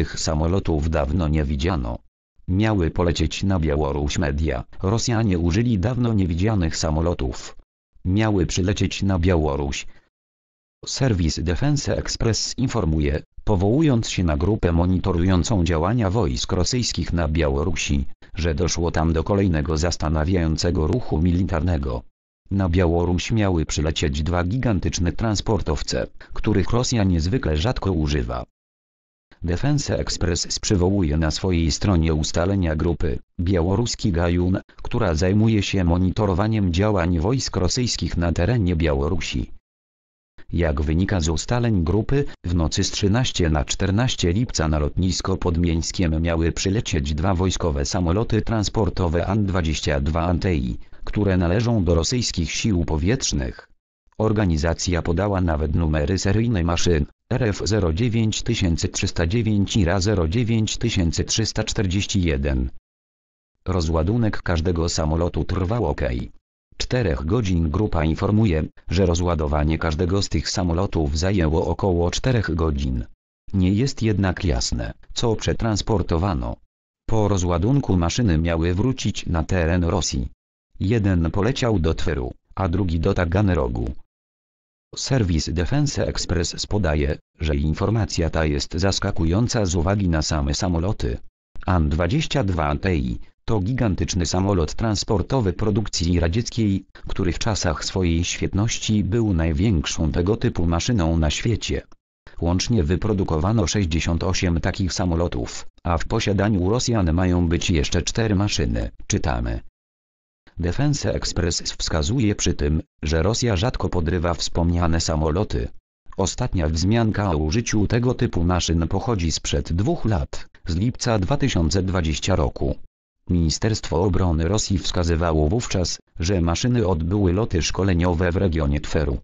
tych samolotów dawno nie widziano. Miały polecieć na Białoruś media, Rosjanie użyli dawno niewidzianych samolotów. Miały przylecieć na Białoruś. Serwis Defense Express informuje, powołując się na grupę monitorującą działania wojsk rosyjskich na Białorusi, że doszło tam do kolejnego zastanawiającego ruchu militarnego. Na Białoruś miały przylecieć dwa gigantyczne transportowce, których Rosja niezwykle rzadko używa. Defense Express przywołuje na swojej stronie ustalenia grupy Białoruski Gajun, która zajmuje się monitorowaniem działań wojsk rosyjskich na terenie Białorusi. Jak wynika z ustaleń grupy, w nocy z 13 na 14 lipca na lotnisko pod Mińskiem miały przylecieć dwa wojskowe samoloty transportowe An-22 Antei, które należą do rosyjskich sił powietrznych. Organizacja podała nawet numery seryjne maszyn RF 09309 i RA 09341. Rozładunek każdego samolotu trwał ok. 4 godzin grupa informuje, że rozładowanie każdego z tych samolotów zajęło około 4 godzin. Nie jest jednak jasne, co przetransportowano. Po rozładunku maszyny miały wrócić na teren Rosji. Jeden poleciał do Tweru, a drugi do Taganerogu. Serwis Defense Express podaje, że informacja ta jest zaskakująca z uwagi na same samoloty. An-22TI to gigantyczny samolot transportowy produkcji radzieckiej, który w czasach swojej świetności był największą tego typu maszyną na świecie. Łącznie wyprodukowano 68 takich samolotów, a w posiadaniu Rosjan mają być jeszcze cztery maszyny, czytamy. Defense Express wskazuje przy tym, że Rosja rzadko podrywa wspomniane samoloty. Ostatnia wzmianka o użyciu tego typu maszyn pochodzi sprzed dwóch lat, z lipca 2020 roku. Ministerstwo Obrony Rosji wskazywało wówczas, że maszyny odbyły loty szkoleniowe w regionie Tweru.